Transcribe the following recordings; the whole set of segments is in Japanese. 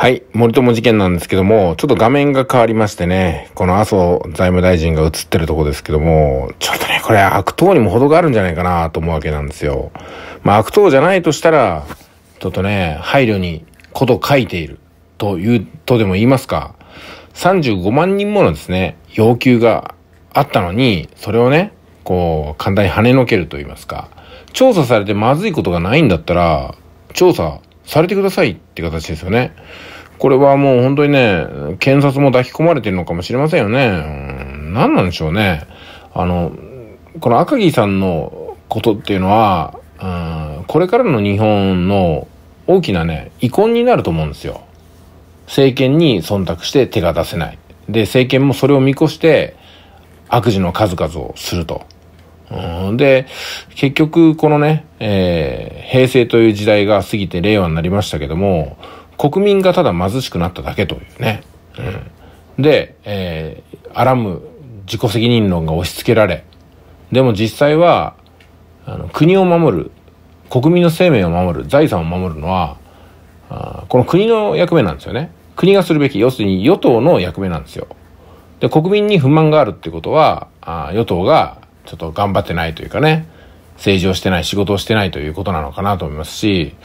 はい、森友事件なんですけども、ちょっと画面が変わりましてね、この麻生財務大臣が映ってるとこですけども、ちょっとね、これ悪党にも程があるんじゃないかなと思うわけなんですよ。まあ悪党じゃないとしたら、ちょっとね、配慮にこと書いているという、とでも言いますか、35万人ものですね、要求があったのに、それをね、こう、簡単に跳ねのけると言いますか、調査されてまずいことがないんだったら、調査されてくださいって形ですよね。これはもう本当にね、検察も抱き込まれてるのかもしれませんよね。ん何なんでしょうね。あの、この赤木さんのことっていうのは、うん、これからの日本の大きなね、遺恨になると思うんですよ。政権に忖度して手が出せない。で、政権もそれを見越して、悪事の数々をすると。うん、で、結局、このね、えー平成という時代が過ぎて令和になりましたけども、国民がただ貧しくなっただけというね。うん、で、えー、アラム自己責任論が押し付けられ、でも実際は、あの国を守る、国民の生命を守る、財産を守るのは、この国の役目なんですよね。国がするべき、要するに与党の役目なんですよ。で、国民に不満があるってことは、あ与党がちょっと頑張ってないというかね、政治をしてない、仕事をしてないということなのかなと思いますし、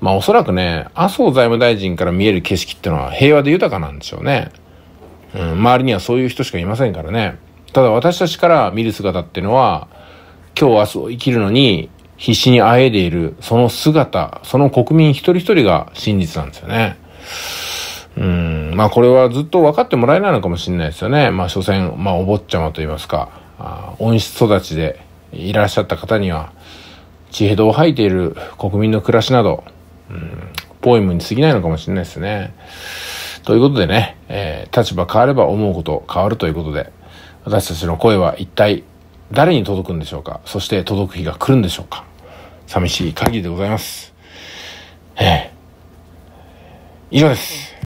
まあおそらくね、麻生財務大臣から見える景色ってのは平和で豊かなんでしょうね。うん、周りにはそういう人しかいませんからね。ただ私たちから見る姿っていうのは、今日明日を生きるのに必死にあえいでいる、その姿、その国民一人一人が真実なんですよね。うん、まあこれはずっと分かってもらえないのかもしれないですよね。まあ所詮、まあお坊ちゃまと言いますか、あ温室育ちでいらっしゃった方には地平道を吐いている国民の暮らしなど、うん、ポエムに過ぎないのかもしれないですね。ということでね、えー、立場変われば思うこと変わるということで、私たちの声は一体誰に届くんでしょうかそして届く日が来るんでしょうか寂しい限りでございます。えー、以上です。